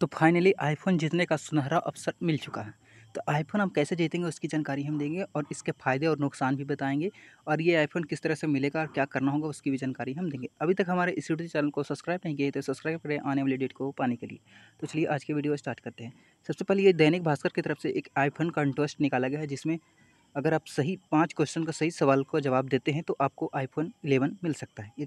तो finally iPhone जीतने का सुनहरा अवसर मिल चुका है तो आईफोन हम कैसे जीतेंगे उसकी जानकारी हम देंगे और इसके फ़ायदे और नुकसान भी बताएंगे और ये आईफोन किस तरह से मिलेगा और क्या करना होगा उसकी भी जानकारी हम देंगे अभी तक हमारे इस यूट्यूब चैनल को सब्सक्राइब नहीं किए तो सब्सक्राइब करें आने वाली डेट को पाने के लिए तो चलिए आज की वीडियो स्टार्ट करते हैं सबसे पहले ये दैनिक भास्कर की तरफ से एक आईफोन का इंटरेस्ट निकाला गया है जिसमें अगर आप सही पाँच क्वेश्चन का सही सवाल का जवाब देते हैं तो आपको आईफोन इलेवन मिल सकता है ये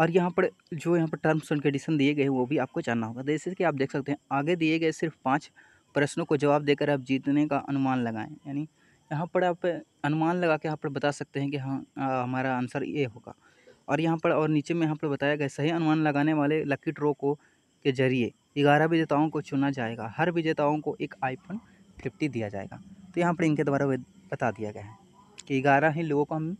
और यहाँ पर जो यहाँ पर टर्म्स एंड कंडीशन दिए गए हैं वो भी आपको जानना होगा जैसे कि आप देख सकते हैं आगे दिए गए सिर्फ पाँच प्रश्नों को जवाब देकर आप जीतने का अनुमान लगाएं यानी यहाँ पर आप अनुमान लगा के यहाँ पर बता सकते हैं कि हाँ हमारा आंसर ये होगा और यहाँ पर और नीचे में यहाँ पर बताया गया सही अनुमान लगाने वाले लकी ड्रो को के जरिए ग्यारह विजेताओं को चुना जाएगा हर विजेताओं को एक आईफोन फिफ्टी दिया जाएगा तो यहाँ पर इनके द्वारा बता दिया गया है कि ग्यारह ही लोगों को हम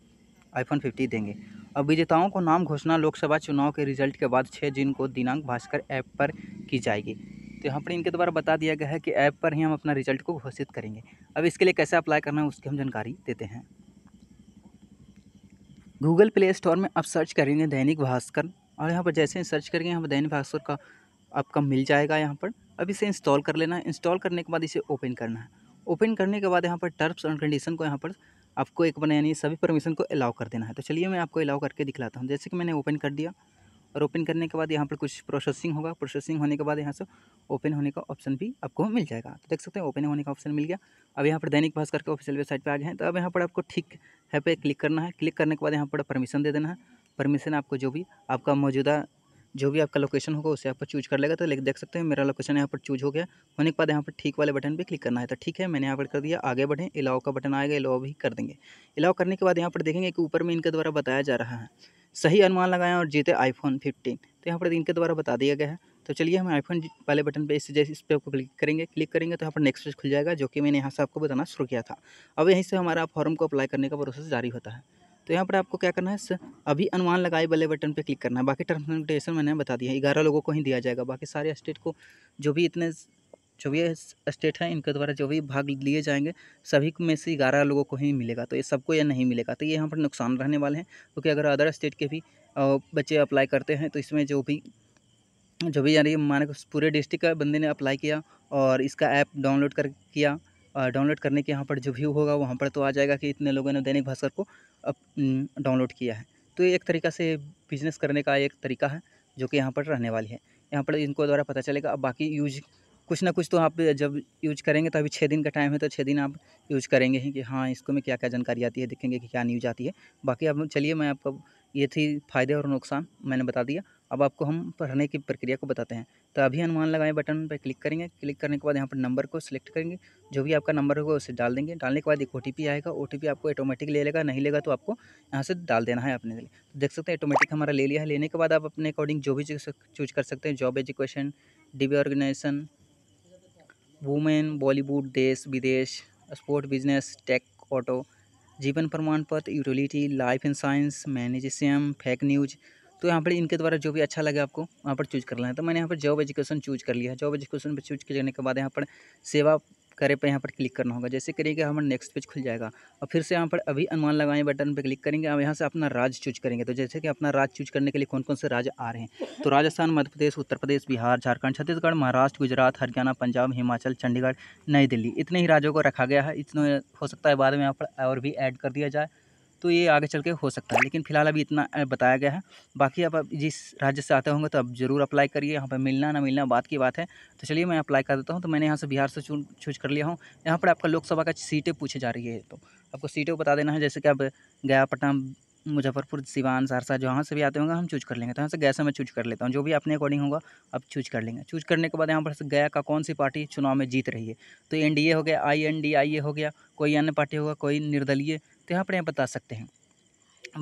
आईफोन फिफ्टी देंगे अब विजेताओं को नाम घोषणा लोकसभा चुनाव के रिजल्ट के बाद छः जून को दिनांक भास्कर ऐप पर की जाएगी तो यहाँ पर इनके द्वारा बता दिया गया है कि ऐप पर ही हम अपना रिजल्ट को घोषित करेंगे अब इसके लिए कैसे अप्लाई करना है उसकी हम जानकारी देते हैं गूगल प्ले स्टोर में आप सर्च करेंगे दैनिक भास्कर और यहाँ पर जैसे ही सर्च करेंगे यहाँ पर दैनिक भास्कर का आपका मिल जाएगा यहाँ पर अब इसे इंस्टॉल कर लेना है इंस्टॉल करने के बाद इसे ओपन करना है ओपन करने के बाद यहाँ पर टर्म्स एंड कंडीशन को यहाँ पर आपको एक बार यानी सभी परमिशन को अलाउ कर देना है तो चलिए मैं आपको अलाउ करके दिखलाता हूँ जैसे कि मैंने ओपन कर दिया और ओपन करने के बाद यहाँ पर कुछ प्रोसेसिंग होगा प्रोसेसिंग होने के बाद यहाँ से ओपन होने का ऑप्शन भी आपको मिल जाएगा तो देख सकते हैं ओपन होने का ऑप्शन मिल गया अब यहाँ पर दैनिक भास्कर के ऑफिशियल वेबसाइट पर आ गए हैं तो अब यहाँ पर आपको ठीक है पे क्लिक करना है क्लिक करने के बाद यहाँ पर परमिशन दे देना है परमिशन आपको जो भी आपका मौजूदा जो भी आपका लोकेशन होगा उसे यहाँ पर चूज कर लेगा तो देख सकते हैं मेरा लोकेशन यहाँ पर चूज हो गया होने के बाद यहाँ पर ठीक वाले बटन पर क्लिक करना है तो ठीक है मैंने यहाँ पर कर दिया आगे बढ़ें इलाव का बटन आएगा इलाव भी कर देंगे इलाव करने के बाद यहाँ पर देखेंगे कि ऊपर में इनके द्वारा बताया जा रहा है सही अनुमान लगाएं और जीते आईफोन 15 तो यहाँ पर इनके द्वारा बता दिया गया है तो चलिए हम आईफोन वाले बटन पे इस जैसे इस पर आपको क्लिक करेंगे क्लिक करेंगे तो यहाँ पर नेक्स्ट पेज खुल जाएगा जो कि मैंने यहाँ से आपको बताना शुरू किया था अब यहीं से हमारा फॉर्म को अप्लाई करने का प्रोसेस जारी होता है तो यहाँ पर आपको क्या करना है अभी अनुमान लगाए वाले बटन पे क्लिक करना है बाकी टर्म्स एंड कंडीशन मैंने बता दिया है ग्यारह लोगों को ही दिया जाएगा बाकी सारे स्टेट को जो भी इतने जो भी स्टेट हैं इनके द्वारा जो भी भाग लिए जाएंगे सभी में से ग्यारह लोगों को ही मिलेगा तो ये सबको यह नहीं मिलेगा तो ये यहाँ पर नुकसान रहने वाले हैं क्योंकि तो अगर अदर स्टेट के भी बच्चे अप्लाई करते हैं तो इसमें जो भी जो भी यानी माने पूरे डिस्ट्रिक्ट का बंदे ने अप्लाई किया और इसका ऐप डाउनलोड कर किया डाउनलोड करने के यहाँ पर जो व्यू होगा वहाँ पर तो आ जाएगा कि इतने लोगों ने दैनिक भास्कर को अप डाउनलोड किया है तो एक तरीका से बिजनेस करने का एक तरीका है जो कि यहाँ पर रहने वाली है यहाँ पर इनको द्वारा पता चलेगा अब बाकी यूज कुछ ना कुछ तो आप जब यूज करेंगे तो अभी छः दिन का टाइम है तो छः दिन आप यूज करेंगे ही कि हाँ इसको में क्या क्या जानकारी आती है देखेंगे कि क्या न्यूज आती है बाकी अब चलिए मैं आपको ये थी फ़ायदे और नुकसान मैंने बता दिया अब आपको हम पढ़ने की प्रक्रिया को बताते हैं तो अभी अनुमान लगाएं बटन पर क्लिक करेंगे क्लिक करने के बाद यहाँ पर नंबर को सिलेक्ट करेंगे जो भी आपका नंबर होगा उसे डाल देंगे डालने के बाद एक ओ आएगा ओ आपको ऑटोमेटिक ले लेगा नहीं लेगा तो आपको यहाँ से डाल देना है अपने लिए तो देख सकते हैं ऑटोमेटिक हमारा ले लिया है लेने के बाद आप अपने अकॉर्डिंग जो भी चूज कर सकते हैं जॉब एजुकेशन डिबी ऑर्गेनाइजेशन वुमेन बॉलीवुड देश विदेश स्पोर्ट बिजनेस टेक ऑटो जीवन प्रमाण पत्र यूटिलिटी लाइफ इन साइंस मैनेजिशियम फेक न्यूज़ तो यहाँ पर इनके द्वारा जो भी अच्छा लगे आपको वहाँ पर चूज कर लेना है तो मैंने यहाँ पर जॉब एजुकेशन चूज कर लिया जॉब एजुकेशन पर चूज करने के बाद यहाँ पर सेवा करे पर यहाँ पर क्लिक करना होगा जैसे करिएगा हमारा नेक्स्ट पेज खुल जाएगा और फिर से यहाँ पर अभी अनुमान लगाएं बटन पर क्लिक करेंगे अब यहाँ से अपना राज्य चूज करेंगे तो जैसे कि अपना राज्य चूज करने के लिए कौन कौन से राज्य आ रहे हैं तो राजस्थान मध्य प्रदेश उत्तर प्रदेश बिहार झारखंड छत्तीसगढ़ महाराष्ट्र गुजरात हरियाणा पंजाब हिमाचल चंडीगढ़ नई दिल्ली इतने ही राज्यों को रखा गया है इतने हो सकता है बाद में यहाँ पर और भी ऐड कर दिया जाए तो ये आगे चल के हो सकता है लेकिन फिलहाल अभी इतना बताया गया है बाकी आप जिस राज्य से आते होंगे तो आप ज़रूर अप्लाई करिए यहाँ पर मिलना ना मिलना बात की बात है तो चलिए मैं अप्लाई कर देता हूँ तो मैंने यहाँ से बिहार से चूज कर लिया हूँ यहाँ पर आपका लोकसभा का सीटें पूछी जा रही है तो आपको सीटें बता देना है जैसे कि आप गया पटना मुजफ्फरपुर सिवान सहरसा जहाँ से भी आते होंगे हम चूज कर लेंगे तो यहाँ से गया से मैं चूज कर लेता हूँ जो भी अपने अकॉर्डिंग होगा आप चूज कर लेंगे चूज करने के बाद यहाँ पर गया का कौन सी पार्टी चुनाव में जीत रही है तो एनडीए हो गया आईएनडीआईए हो गया कोई अन्य पार्टी होगा कोई निर्दलीय तो यहाँ पर यहाँ बता सकते हैं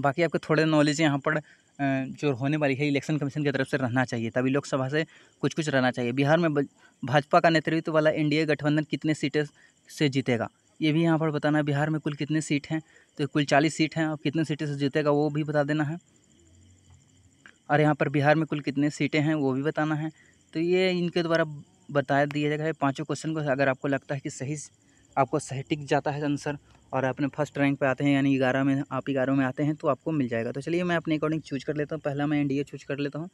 बाकी आपको थोड़े नॉलेज यहाँ पर जो होने वाली है इलेक्शन कमीशन की तरफ से रहना चाहिए तभी लोकसभा से कुछ कुछ रहना चाहिए बिहार में भाजपा का नेतृत्व वाला एनडीए गठबंधन कितने सीटें से जीतेगा ये भी यहाँ पर बताना है बिहार में कुल कितने सीट हैं तो कुल चालीस सीट हैं और कितने सीटें से जीतेगा वो भी बता देना है और यहाँ पर बिहार में कुल कितने सीटें हैं वो भी बताना है तो ये इनके द्वारा बताया दिया जाएगा पाँचों क्वेश्चन को अगर आपको लगता है कि सही आपको सही टिक जाता है आंसर और अपने फर्स्ट रैंक पर आते हैं यानी ग्यारह में आप ग्यारह में आते हैं तो आपको मिल जाएगा तो चलिए मैं अपने अकॉर्डिंग चूज कर लेता हूँ पहला मैं एनडीए चूज कर लेता हूँ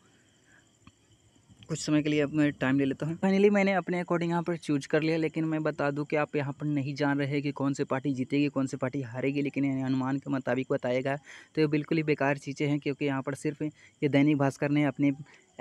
कुछ समय के लिए अब मैं टाइम ले लेता हूँ फाइनली मैंने अपने अकॉर्डिंग यहाँ पर चूज कर लिया लेकिन मैं बता दूँ कि आप यहाँ पर नहीं जान रहे कि कौन सी पार्टी जीतेगी कौन सी पार्टी हारेगी लेकिन अनुमान के मुताबिक बताएगा तो ये बिल्कुल ही बेकार चीज़ें हैं क्योंकि यहाँ पर सिर्फ ये दैनिक भास्कर ने अपने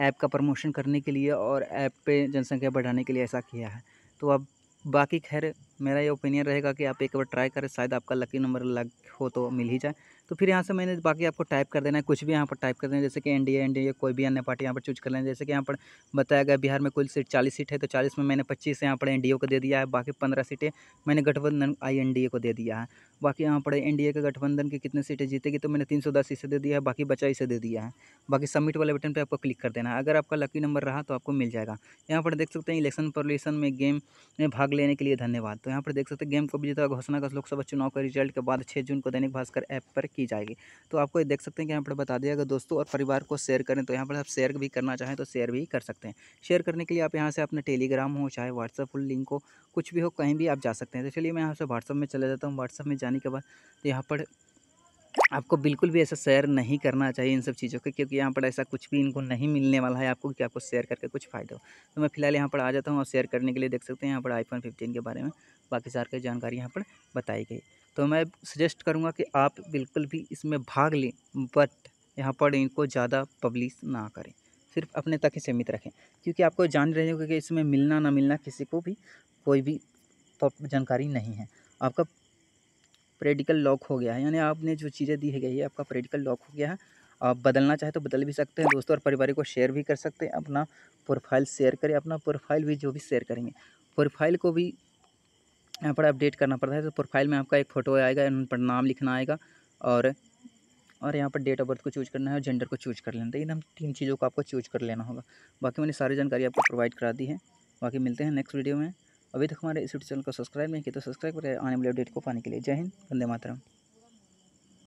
ऐप का प्रमोशन करने के लिए और ऐप पर जनसंख्या बढ़ाने के लिए ऐसा किया है तो अब बाकी खैर मेरा ये ओपिनियन रहेगा कि आप एक बार ट्राई करें शायद आपका लकी नंबर लग हो तो मिल ही जाए तो फिर यहाँ से मैंने बाकी आपको टाइप कर देना है कुछ भी यहाँ पर टाइप कर देना है जैसे कि एन डी कोई भी अन्य पार्टी यहाँ पर चूज कर लेना जैसे कि यहाँ पर बताया गया बिहार में कुल सीट चालीस सीट है तो चालीस में मैंने पच्चीस यहाँ पर एन को दे दिया है बाकी पंद्रह सीटें मैंने गठबंधन आई को दे दिया है बाकी यहाँ पर एन के गठबंधन की कितनी सीटें जीतेगी तो मैंने तीन इसे दे दिया है बाकी बचा इसे दे दिया है बाकी सबमिट वाले बटन पर आपको क्लिक कर देना है अगर आपका लकी नंबर रहा तो आपको मिल जाएगा यहाँ पर देख सकते हैं इलेक्शन पॉल्यूशन में गेम में भाग लेने के लिए धन्यवाद तो यहाँ पर देख सकते हैं गेम को विजेता घोषणा का लोकसभा चुनाव के रिजल्ट के बाद छः जून को दैनिक भास्कर ऐप पर की जाएगी तो आपको देख सकते हैं कि यहाँ पर बता दिया अगर दोस्तों और परिवार को शेयर करें तो यहाँ पर आप शेयर भी करना चाहें तो शेयर भी कर सकते हैं शेयर करने के लिए आप यहाँ से अपने टेलीग्राम हो चाहे व्हाट्सअप हो लिंक हो कुछ भी हो कहीं भी आप जा सकते हैं तो चलिए मैं यहाँ से व्हाट्सअप में चला जाता हूँ व्हाट्सअप में जाने के बाद तो यहाँ पर आपको बिल्कुल भी ऐसा शेयर नहीं करना चाहिए इन सब चीज़ों के क्योंकि यहाँ पर ऐसा कुछ भी इनको नहीं मिलने वाला है आपको कि आपको शेयर करके कुछ फ़ायदा हो तो मैं फिलहाल यहाँ पर आ जाता हूँ और शेयर करने के लिए देख सकते हैं यहाँ पर आईफोन फिफ्टीन के बारे में बाकी सारे जानकारी यहाँ पर बताई गई तो मैं सजेस्ट करूँगा कि आप बिल्कुल भी इसमें भाग लें बट यहाँ पर इनको ज़्यादा पब्लिश ना करें सिर्फ अपने तक ही सीमित रखें क्योंकि आपको जान रहे हो कि इसमें मिलना ना मिलना किसी को भी कोई भी जानकारी नहीं है आपका प्रेडिकल लॉक हो गया है यानी आपने जो चीज़ें दी है गई है आपका प्रेडिकल लॉक हो गया है आप बदलना चाहे तो बदल भी सकते हैं दोस्तों और परिवार को शेयर भी कर सकते हैं अपना प्रोफाइल शेयर करें अपना प्रोफाइल भी जो भी शेयर करेंगे प्रोफाइल को भी यहाँ पर अपडेट करना पड़ता है तो प्रोफाइल में आपका एक फ़ोटो आएगा उन पर नाम लिखना आएगा और और यहाँ पर डेट ऑफ बर्थ को चूज करना है और जेंडर को चूज कर लेना है तो हम तीन चीज़ों को आपको चूज कर लेना होगा बाकी मैंने सारी जानकारी आपको प्रोवाइड करा दी है बाकी मिलते हैं नेक्स्ट वीडियो में अभी तक हमारे इस यूट्यूब चैनल को सब्सक्राइब नहीं किया तो सब्सक्राइब करें आने वाले अपडेट को पाने के लिए जय हिंद वंदे मातरम